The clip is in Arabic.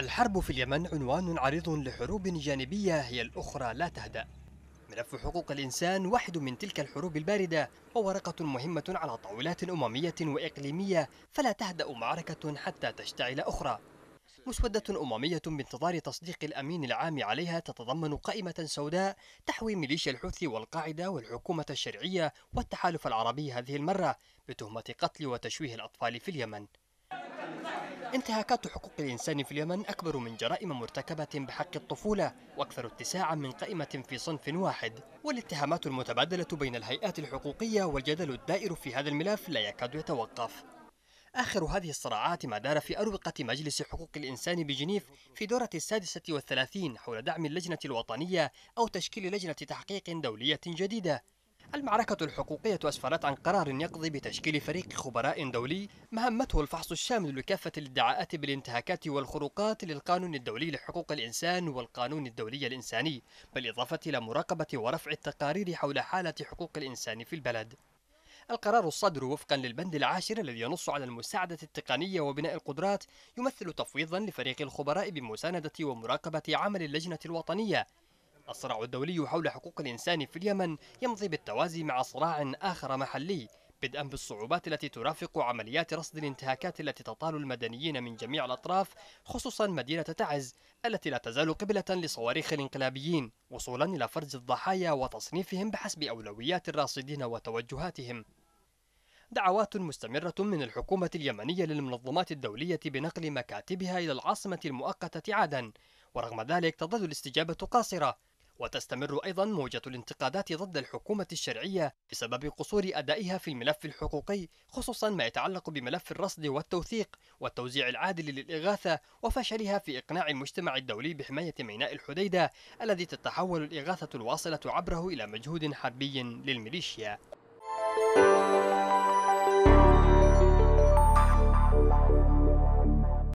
الحرب في اليمن عنوان عريض لحروب جانبية هي الأخرى لا تهدأ ملف حقوق الإنسان واحد من تلك الحروب الباردة وورقة مهمة على طاولات أممية وإقليمية فلا تهدأ معركة حتى تشتعل أخرى مسودة أممية بانتظار تصديق الأمين العام عليها تتضمن قائمة سوداء تحوي ميليشيا الحوثي والقاعدة والحكومة الشرعية والتحالف العربي هذه المرة بتهمة قتل وتشويه الأطفال في اليمن انتهاكات حقوق الإنسان في اليمن أكبر من جرائم مرتكبة بحق الطفولة وأكثر اتساعا من قائمة في صنف واحد والاتهامات المتبادلة بين الهيئات الحقوقية والجدل الدائر في هذا الملف لا يكاد يتوقف آخر هذه الصراعات ما دار في أروقة مجلس حقوق الإنسان بجنيف في دورة السادسة والثلاثين حول دعم اللجنة الوطنية أو تشكيل لجنة تحقيق دولية جديدة المعركة الحقوقية أسفرت عن قرار يقضي بتشكيل فريق خبراء دولي مهمته الفحص الشامل لكافة الادعاءات بالانتهاكات والخروقات للقانون الدولي لحقوق الإنسان والقانون الدولي الإنساني بالإضافة إلى مراقبة ورفع التقارير حول حالة حقوق الإنسان في البلد القرار الصادر وفقا للبند العاشر الذي ينص على المساعدة التقنية وبناء القدرات يمثل تفويضا لفريق الخبراء بمساندة ومراقبة عمل اللجنة الوطنية الصراع الدولي حول حقوق الإنسان في اليمن يمضي بالتوازي مع صراع آخر محلي بدءا بالصعوبات التي ترافق عمليات رصد الانتهاكات التي تطال المدنيين من جميع الأطراف خصوصا مدينة تعز التي لا تزال قبلة لصواريخ الانقلابيين وصولا إلى فرز الضحايا وتصنيفهم بحسب أولويات الراصدين وتوجهاتهم دعوات مستمرة من الحكومة اليمنية للمنظمات الدولية بنقل مكاتبها إلى العاصمة المؤقتة عادا ورغم ذلك تظل الاستجابة قاصرة وتستمر أيضا موجة الانتقادات ضد الحكومة الشرعية بسبب قصور أدائها في الملف الحقوقي خصوصا ما يتعلق بملف الرصد والتوثيق والتوزيع العادل للإغاثة وفشلها في إقناع المجتمع الدولي بحماية ميناء الحديدة الذي تتحول الإغاثة الواصلة عبره إلى مجهود حربي للميليشيا